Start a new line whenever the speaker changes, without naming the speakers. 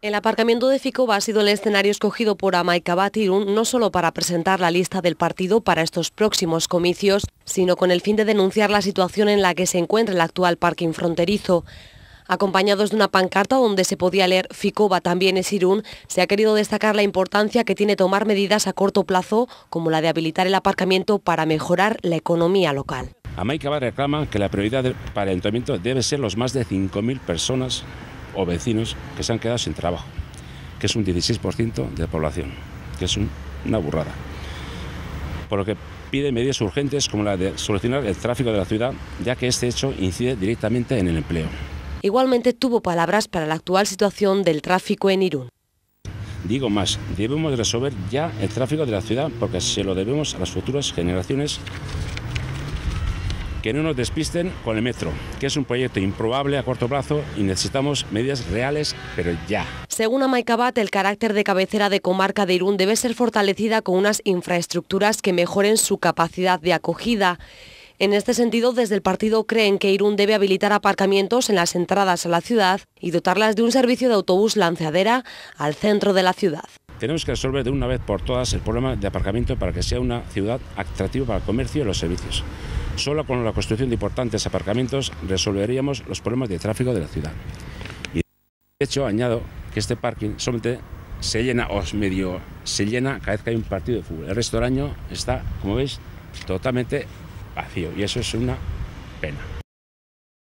El aparcamiento de Ficoba ha sido el escenario escogido por amaika Irún... no solo para presentar la lista del partido para estos próximos comicios, sino con el fin de denunciar la situación en la que se encuentra el actual parking fronterizo. Acompañados de una pancarta donde se podía leer Ficoba también es Irún, se ha querido destacar la importancia que tiene tomar medidas a corto plazo, como la de habilitar el aparcamiento para mejorar la economía local.
Kabat reclama que la prioridad para el ayuntamiento debe ser los más de 5.000 personas o vecinos que se han quedado sin trabajo, que es un 16% de población, que es una burrada. Por lo que pide medidas urgentes como la de solucionar el tráfico de la ciudad, ya que este hecho incide directamente en el empleo.
Igualmente tuvo palabras para la actual situación del tráfico en Irún.
Digo más, debemos resolver ya el tráfico de la ciudad porque se lo debemos a las futuras generaciones que no nos despisten con el metro, que es un proyecto improbable a corto plazo y necesitamos medidas reales, pero ya.
Según Amaicabat, el carácter de cabecera de comarca de Irún debe ser fortalecida con unas infraestructuras que mejoren su capacidad de acogida. En este sentido, desde el partido creen que Irún debe habilitar aparcamientos en las entradas a la ciudad y dotarlas de un servicio de autobús lanceadera al centro de la ciudad.
Tenemos que resolver de una vez por todas el problema de aparcamiento para que sea una ciudad atractiva para el comercio y los servicios. Solo con la construcción de importantes aparcamientos resolveríamos los problemas de tráfico de la ciudad. Y de hecho, añado que este parking solamente se llena, o medio se llena cada vez que hay un partido de fútbol. El resto del año está, como veis, totalmente vacío. Y eso es una pena.